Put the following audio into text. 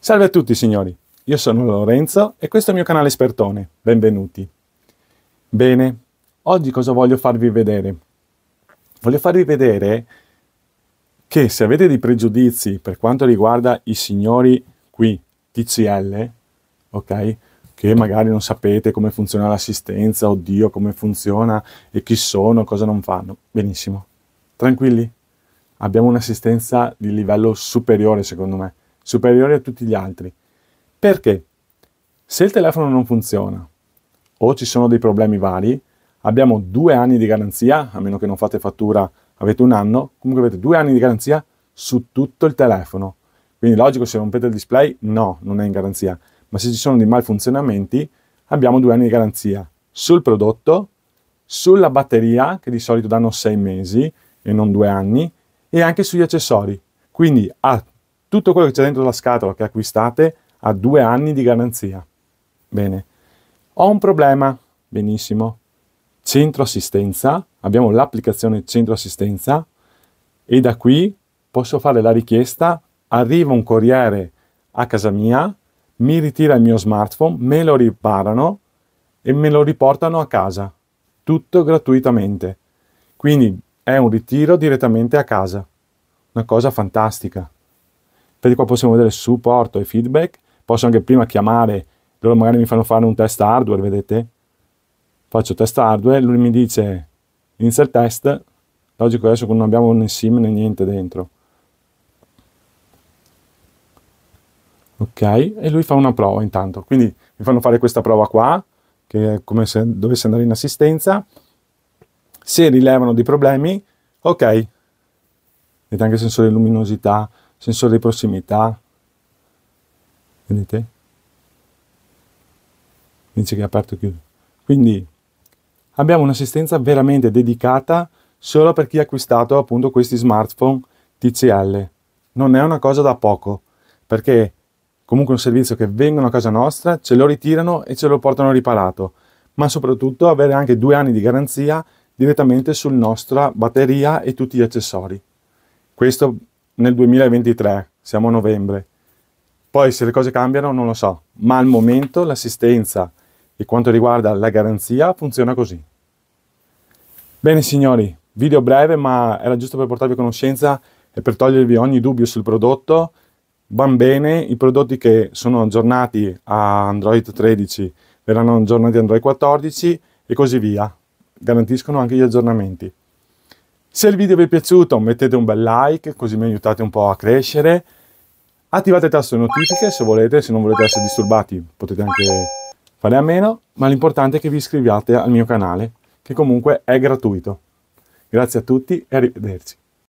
Salve a tutti signori, io sono Lorenzo e questo è il mio canale Espertone, benvenuti. Bene, oggi cosa voglio farvi vedere? Voglio farvi vedere che se avete dei pregiudizi per quanto riguarda i signori qui, TCL, ok? che magari non sapete come funziona l'assistenza, oddio come funziona e chi sono, cosa non fanno. Benissimo, tranquilli, abbiamo un'assistenza di livello superiore secondo me, superiore a tutti gli altri. Perché? Se il telefono non funziona o ci sono dei problemi vari, abbiamo due anni di garanzia, a meno che non fate fattura, avete un anno, comunque avete due anni di garanzia su tutto il telefono. Quindi logico, se rompete il display, no, non è in garanzia ma se ci sono dei malfunzionamenti abbiamo due anni di garanzia sul prodotto, sulla batteria, che di solito danno sei mesi e non due anni, e anche sugli accessori. Quindi a tutto quello che c'è dentro la scatola che acquistate ha due anni di garanzia. Bene, ho un problema, benissimo, centro assistenza, abbiamo l'applicazione centro assistenza e da qui posso fare la richiesta, arriva un corriere a casa mia, mi ritira il mio smartphone, me lo riparano e me lo riportano a casa, tutto gratuitamente. Quindi è un ritiro direttamente a casa, una cosa fantastica. Perché qua possiamo vedere supporto e feedback, posso anche prima chiamare, loro magari mi fanno fare un test hardware, vedete? Faccio test hardware, lui mi dice inizia il test, logico adesso non abbiamo né sim né niente dentro ok? E lui fa una prova intanto, quindi mi fanno fare questa prova qua, che è come se dovesse andare in assistenza, se rilevano dei problemi, ok, vedete anche il sensore di luminosità, sensore di prossimità, vedete? Dice che è aperto e chiuso. Quindi abbiamo un'assistenza veramente dedicata solo per chi ha acquistato appunto questi smartphone TCL. Non è una cosa da poco, perché comunque un servizio che vengono a casa nostra, ce lo ritirano e ce lo portano riparato, ma soprattutto avere anche due anni di garanzia direttamente sulla nostra batteria e tutti gli accessori. Questo nel 2023, siamo a novembre. Poi se le cose cambiano non lo so, ma al momento l'assistenza e quanto riguarda la garanzia funziona così. Bene signori, video breve ma era giusto per portarvi a conoscenza e per togliervi ogni dubbio sul prodotto Van bene, i prodotti che sono aggiornati a Android 13 verranno aggiornati a Android 14 e così via. Garantiscono anche gli aggiornamenti. Se il video vi è piaciuto mettete un bel like così mi aiutate un po' a crescere. Attivate il tasto di notifiche se volete, se non volete essere disturbati potete anche fare a meno, ma l'importante è che vi iscriviate al mio canale, che comunque è gratuito. Grazie a tutti e arrivederci.